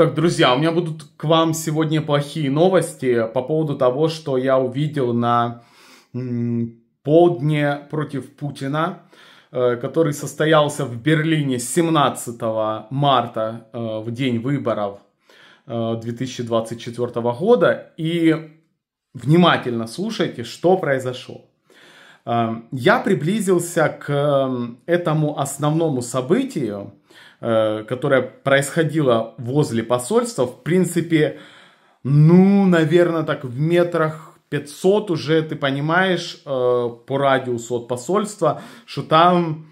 Так, друзья, у меня будут к вам сегодня плохие новости по поводу того, что я увидел на полдне против Путина, э, который состоялся в Берлине 17 марта, э, в день выборов 2024 э, года. И внимательно слушайте, что произошло. Эм, я приблизился к эм, этому основному событию, э, которое происходило возле посольства, в принципе, ну, наверное, так в метрах 500 уже, ты понимаешь, э, по радиусу от посольства, что там,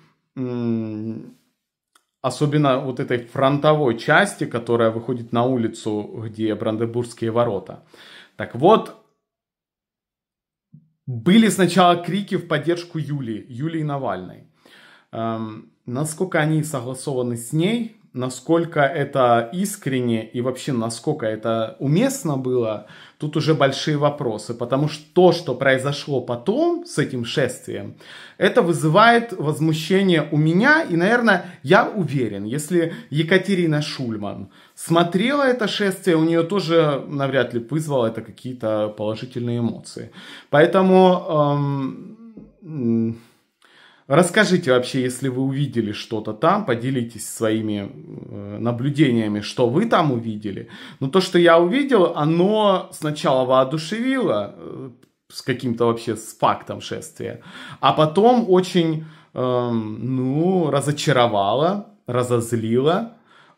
особенно вот этой фронтовой части, которая выходит на улицу, где Бранденбургские ворота. Так вот, были сначала крики в поддержку Юлии, Юлии Навальной. Эм, насколько они согласованы с ней, насколько это искренне и вообще насколько это уместно было, тут уже большие вопросы, потому что то, что произошло потом с этим шествием, это вызывает возмущение у меня, и, наверное, я уверен, если Екатерина Шульман смотрела это шествие, у нее тоже навряд ли вызвало это какие-то положительные эмоции. Поэтому... Эм, Расскажите вообще, если вы увидели что-то там, поделитесь своими э, наблюдениями, что вы там увидели. Но то, что я увидел, оно сначала воодушевило э, с каким-то вообще с фактом шествия, а потом очень, эм, ну, разочаровало, разозлило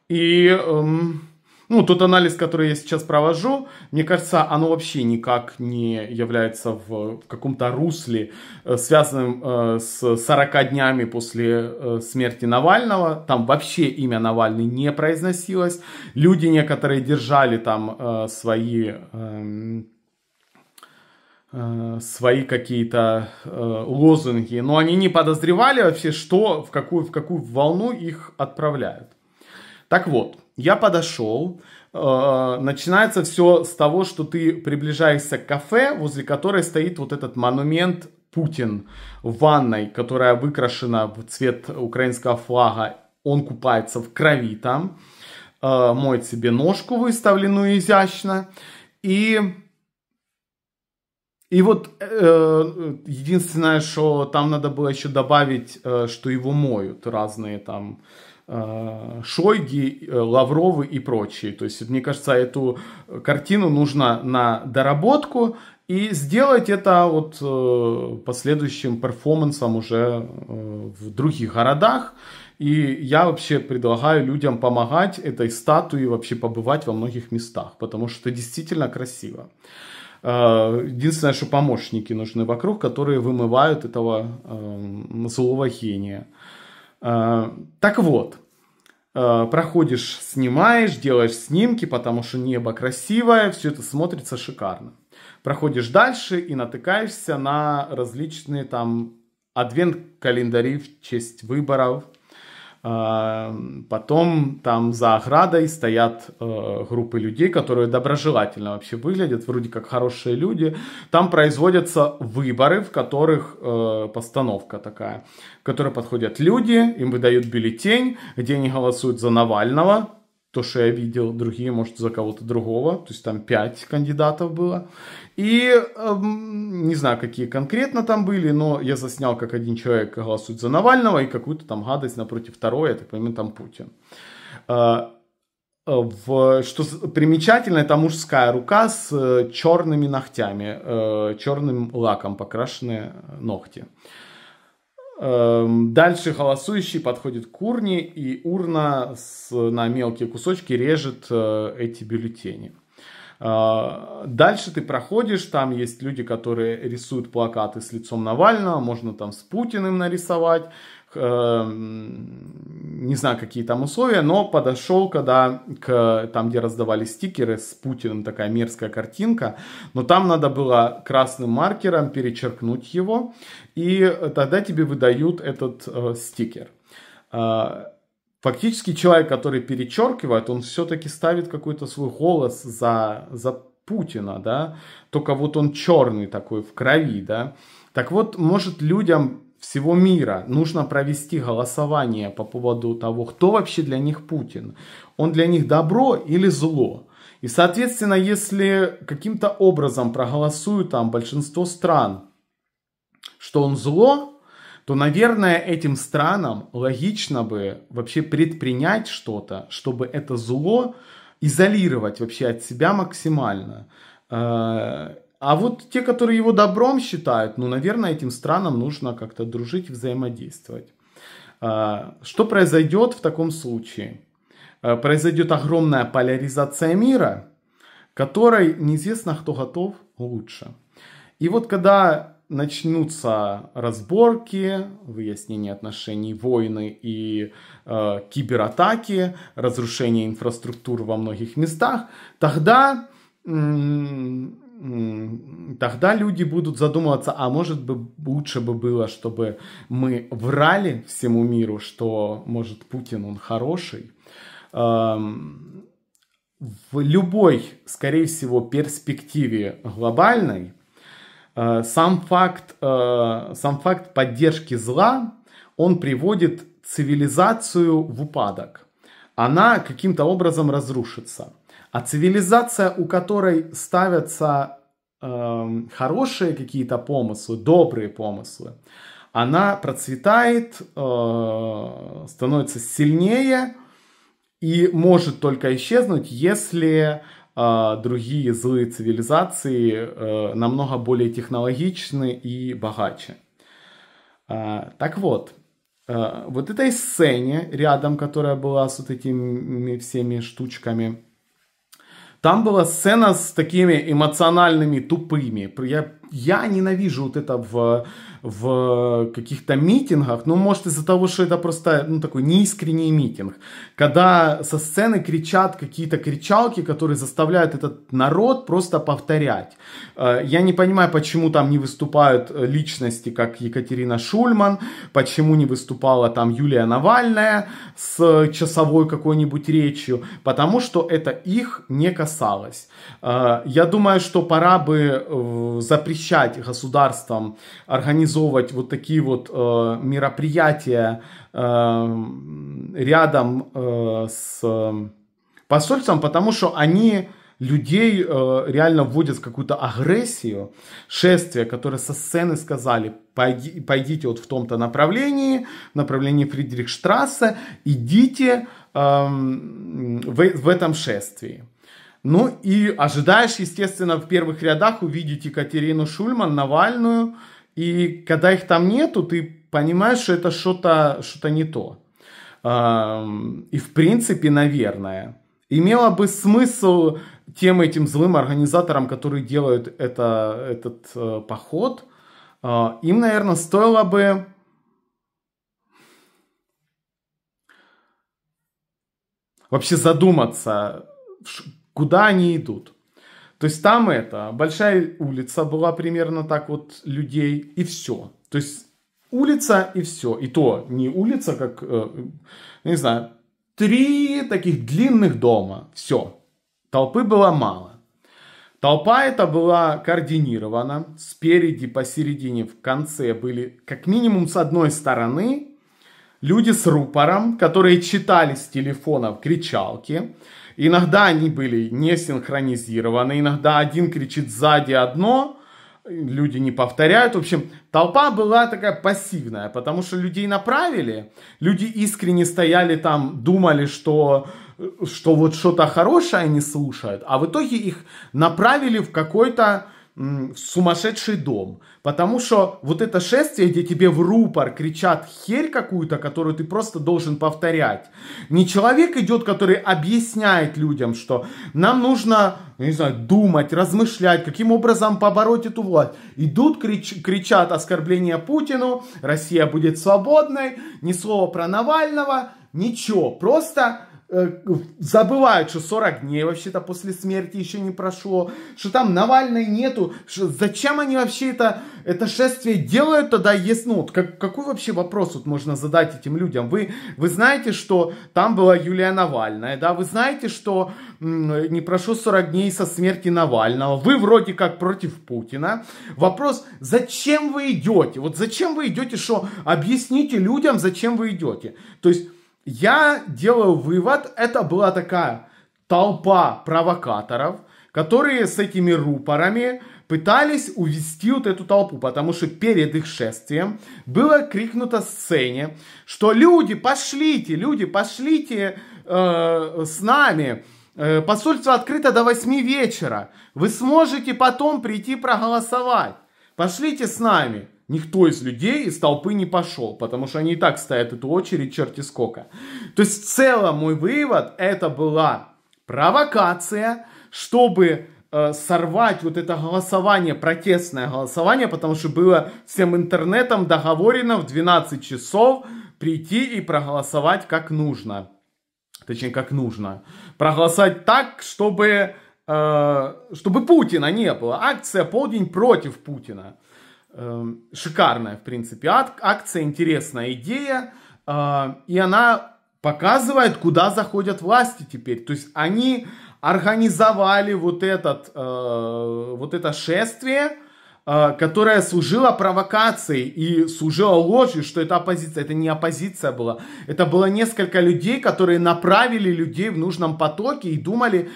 и... Эм, ну, тот анализ, который я сейчас провожу, мне кажется, оно вообще никак не является в, в каком-то русле, э, связанном э, с 40 днями после э, смерти Навального. Там вообще имя Навальный не произносилось. Люди некоторые держали там э, свои... Эм, э, свои какие-то э, лозунги, но они не подозревали вообще, что, в какую, в какую волну их отправляют. Так вот, я подошел. Э, начинается все с того, что ты приближаешься к кафе, возле которой стоит вот этот монумент Путин в ванной, которая выкрашена в цвет украинского флага. Он купается в крови там, э, моет себе ножку выставленную изящно. И и вот э, единственное, что там надо было еще добавить, э, что его моют разные там Шойги, э, Лавровы и прочие. То есть, мне кажется, эту картину нужно на доработку и сделать это вот э, последующим перформансом уже э, в других городах. И я вообще предлагаю людям помогать этой статуе вообще побывать во многих местах, потому что это действительно красиво. Единственное, что помощники нужны вокруг, которые вымывают этого эм, злого гения. Э, так вот, э, проходишь, снимаешь, делаешь снимки, потому что небо красивое, все это смотрится шикарно. Проходишь дальше и натыкаешься на различные там адвент-календари в честь выборов, Эм, потом там за оградой стоят э, группы людей, которые доброжелательно вообще выглядят, вроде как хорошие люди. Там производятся выборы, в которых э, постановка такая, в которой подходят люди, им выдают бюллетень, где они голосуют за Навального, то, что я видел, другие, может, за кого-то другого. То есть там пять кандидатов было. И эм, не знаю, какие конкретно там были, но я заснял, как один человек голосует за Навального и какую-то там гадость напротив второй, я так понимаю, там Путин. Э, э в, что примечательно, это мужская рука с э, черными ногтями, э, черным лаком покрашены ногти. Э, Эм, дальше холосующий подходит к урне, и урна с, на мелкие кусочки режет э, эти бюллетени. Э, дальше ты проходишь, там есть люди, которые рисуют плакаты с лицом Навального, можно там с Путиным нарисовать, Эм, не знаю, какие там условия, но подошел, когда к, там, где раздавали стикеры с Путиным, такая мерзкая картинка, но там надо было красным маркером перечеркнуть его, и тогда тебе выдают этот э, стикер. Э, фактически человек, который перечеркивает, он все-таки ставит какой-то свой голос за, за Путина, да, только вот он черный такой, в крови, да. Так вот, может людям всего мира нужно провести голосование по поводу того, кто вообще для них Путин. Он для них добро или зло. И, соответственно, если каким-то образом проголосуют там большинство стран, что он зло, то, наверное, этим странам логично бы вообще предпринять что-то, чтобы это зло изолировать вообще от себя максимально. Э, а вот те, которые его добром считают, ну, наверное, этим странам нужно как-то дружить, взаимодействовать. А, что произойдет в таком случае? А, произойдет огромная поляризация мира, которой неизвестно, кто готов лучше. И вот когда начнутся разборки, выяснение отношений, войны и э, кибератаки, разрушение инфраструктуры во многих местах, тогда тогда люди будут задумываться, а может быть лучше бы было, чтобы мы врали всему миру, что может Путин он хороший. Эм, в любой, скорее всего, перспективе глобальной э, сам факт, э, сам факт поддержки зла, он приводит цивилизацию в упадок. Она каким-то образом разрушится. А цивилизация, у которой ставятся э, хорошие какие-то помыслы, добрые помыслы, она процветает, э, становится сильнее и может только исчезнуть, если э, другие злые цивилизации э, намного более технологичны и богаче. Э, так вот, э, вот этой сцене рядом, которая была с вот этими всеми штучками, там была сцена с такими эмоциональными тупыми. Я, я ненавижу вот это в, в каких-то митингах. Ну, может, из-за того, что это просто ну, такой неискренний митинг. Когда со сцены кричат какие-то кричалки, которые заставляют этот народ просто повторять. Э, я не понимаю, почему там не выступают личности, как Екатерина Шульман, почему не выступала там Юлия Навальная с часовой какой-нибудь речью. Потому что это их не касается касалось. Э, я думаю, что пора бы э, запрещать государствам организовывать вот такие вот э, мероприятия рядом с посольством, потому что они людей реально вводят в какую-то агрессию. Шествия, которые со сцены сказали, Пойди, пойдите вот в том-то направлении, в направлении Фридрихштрассе, идите э, в, в этом шествии. Ну и ожидаешь, естественно, в первых рядах увидеть Екатерину Шульман, Навальную. И когда их там нету, ты понимаешь, что это что-то что не то. И в принципе, наверное, имело бы смысл тем этим злым организаторам, которые делают это, этот э, поход, э, им, наверное, стоило бы вообще задуматься, куда они идут. То есть там это, большая улица была примерно так вот людей, и все. То есть улица и все. И то не улица, как, э, не знаю, три таких длинных дома, все. Толпы было мало. Толпа эта была координирована, спереди, посередине, в конце были как минимум с одной стороны люди с рупором, которые читали с телефонов кричалки. Иногда они были не синхронизированы, иногда один кричит сзади одно, люди не повторяют. В общем, толпа была такая пассивная, потому что людей направили, люди искренне стояли там, думали, что, что вот что-то хорошее они слушают, а в итоге их направили в какой-то сумасшедший дом. Потому что вот это шествие, где тебе в рупор кричат херь какую-то, которую ты просто должен повторять. Не человек идет, который объясняет людям, что нам нужно, не знаю, думать, размышлять, каким образом побороть эту власть. Идут, крич, кричат оскорбления Путину, Россия будет свободной, ни слова про Навального, ничего. Просто Э, забывают, что 40 дней вообще-то после смерти еще не прошло, что там Навальной нету, что, зачем они вообще это, это шествие делают тогда, есть, ну, вот, как, какой вообще вопрос вот можно задать этим людям? Вы, вы знаете, что там была Юлия Навальная, да, вы знаете, что м- не прошло 40 дней со смерти Навального, вы вроде как против Путина, вопрос, зачем вы идете, вот зачем вы идете, что объясните людям, зачем вы идете, то есть я делаю вывод, это была такая толпа провокаторов, которые с этими рупорами пытались увести вот эту толпу, потому что перед их шествием было крикнуто сцене, что люди, пошлите, люди, пошлите э, с нами. Э, посольство открыто до 8 вечера. Вы сможете потом прийти проголосовать. Пошлите с нами никто из людей из толпы не пошел, потому что они и так стоят эту очередь черти сколько. То есть в целом мой вывод это была провокация, чтобы э, сорвать вот это голосование, протестное голосование, потому что было всем интернетом договорено в 12 часов прийти и проголосовать как нужно. Точнее, как нужно. Проголосовать так, чтобы, э, чтобы Путина не было. Акция «Полдень против Путина». Эм, шикарная, в принципе, акция, интересная идея, э, и она показывает, куда заходят власти теперь. То есть они организовали вот, этот, э, вот это шествие, э, которое служило провокацией и служило ложью, что это оппозиция. Это не оппозиция была. Это было несколько людей, которые направили людей в нужном потоке и думали,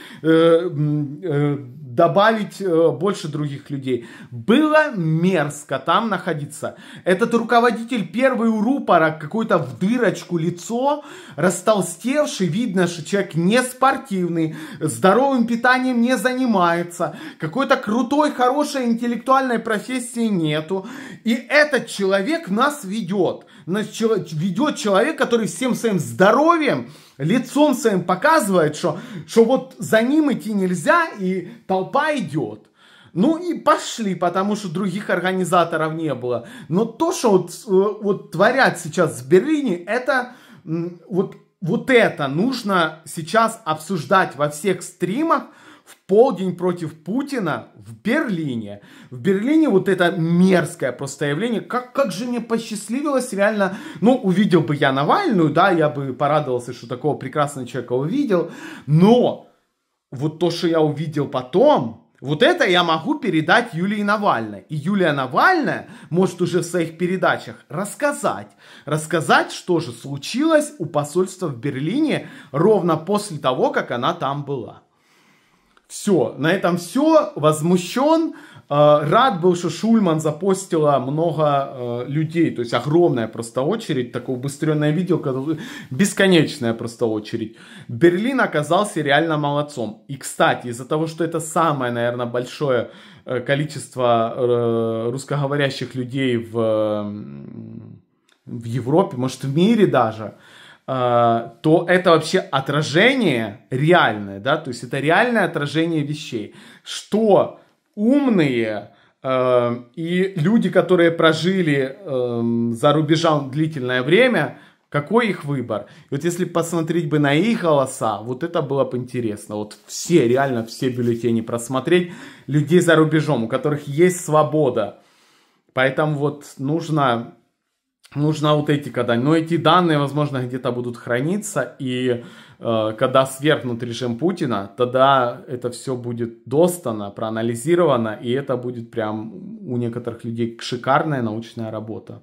добавить э, больше других людей. Было мерзко там находиться. Этот руководитель первый у рупора, какой-то в дырочку лицо, растолстевший, видно, что человек не спортивный, здоровым питанием не занимается, какой-то крутой, хорошей интеллектуальной профессии нету. И этот человек нас ведет. Нас ведет человек, который всем своим здоровьем лицом своим показывает, что, что вот за ним идти нельзя, и толпа идет. Ну и пошли, потому что других организаторов не было. Но то, что вот, э, вот творят сейчас в Берлине, это вот, вот это нужно сейчас обсуждать во всех стримах, в полдень против Путина в Берлине. В Берлине вот это мерзкое просто явление. Как, как же мне посчастливилось реально. Ну, увидел бы я Навальную, да, я бы порадовался, что такого прекрасного человека увидел. Но вот то, что я увидел потом, вот это я могу передать Юлии Навальной. И Юлия Навальная может уже в своих передачах рассказать, рассказать, что же случилось у посольства в Берлине ровно после того, как она там была. Все, на этом все. Возмущен. Э, рад был, что Шульман запостила много э, людей, то есть огромная просто очередь, такое убыстренное видео, бесконечная просто очередь. Берлин оказался реально молодцом. И, кстати, из-за того, что это самое, наверное, большое э, количество русскоговорящих людей в, в Европе, может, в мире даже, Э, то это вообще отражение реальное, да, то есть это реальное отражение вещей, что умные э, и люди, которые прожили эм, за рубежом длительное время, какой их выбор? И вот если посмотреть бы на их голоса, вот это было бы интересно. Вот все, реально все бюллетени просмотреть людей за рубежом, у которых есть свобода. Поэтому вот нужно нужна вот эти когда. Но эти данные, возможно, где-то будут храниться, и э, когда свергнут режим Путина, тогда это все будет достано, проанализировано, и это будет прям у некоторых людей шикарная научная работа.